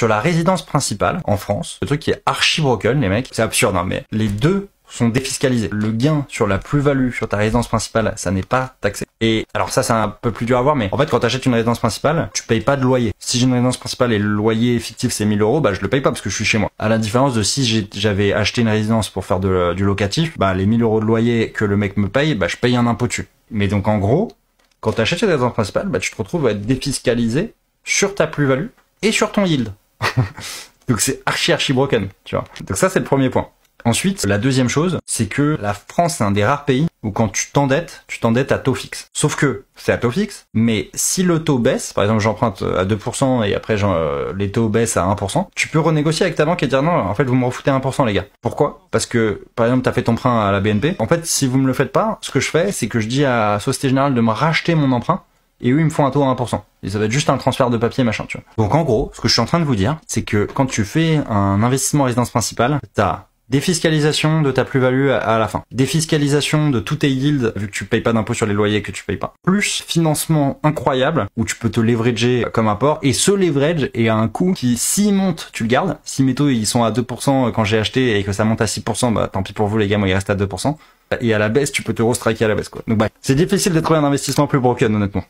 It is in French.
sur la résidence principale en France, le truc qui est archi broken, les mecs, c'est absurde, hein, mais les deux sont défiscalisés. Le gain sur la plus-value sur ta résidence principale, ça n'est pas taxé. Et alors ça, c'est un peu plus dur à voir, mais en fait, quand tu achètes une résidence principale, tu payes pas de loyer. Si j'ai une résidence principale et le loyer effectif, c'est 1000 euros, bah je le paye pas parce que je suis chez moi. À la différence de si j'avais acheté une résidence pour faire du locatif, bah les 1000 euros de loyer que le mec me paye, bah je paye un impôt dessus. Mais donc en gros, quand tu achètes une résidence principale, bah tu te retrouves à être défiscalisé sur ta plus-value et sur ton yield. Donc c'est archi archi broken, tu vois. Donc ça c'est le premier point. Ensuite, la deuxième chose, c'est que la France est un des rares pays où quand tu t'endettes, tu t'endettes à taux fixe. Sauf que c'est à taux fixe, mais si le taux baisse, par exemple j'emprunte euh, à 2% et après euh, les taux baissent à 1%, tu peux renégocier avec ta banque et dire non, en fait vous me refoutez 1% les gars. Pourquoi Parce que par exemple t'as fait ton emprunt à la BNP, en fait si vous me le faites pas, ce que je fais c'est que je dis à Société Générale de me racheter mon emprunt et eux ils me font un taux à 1%. Et ça va être juste un transfert de papier machin, tu vois. Donc en gros, ce que je suis en train de vous dire, c'est que quand tu fais un investissement en résidence principale, t'as Défiscalisation de ta plus-value à la fin. Défiscalisation de tous tes yields, vu que tu payes pas d'impôts sur les loyers que tu payes pas. Plus financement incroyable, où tu peux te leverager comme un apport. Et ce leverage est à un coût qui, s'il monte, tu le gardes. Si taux ils sont à 2% quand j'ai acheté et que ça monte à 6%, bah tant pis pour vous les gars, moi il reste à 2%. Et à la baisse, tu peux te restriker à la baisse quoi. Donc bah, c'est difficile de trouver un investissement plus broken honnêtement.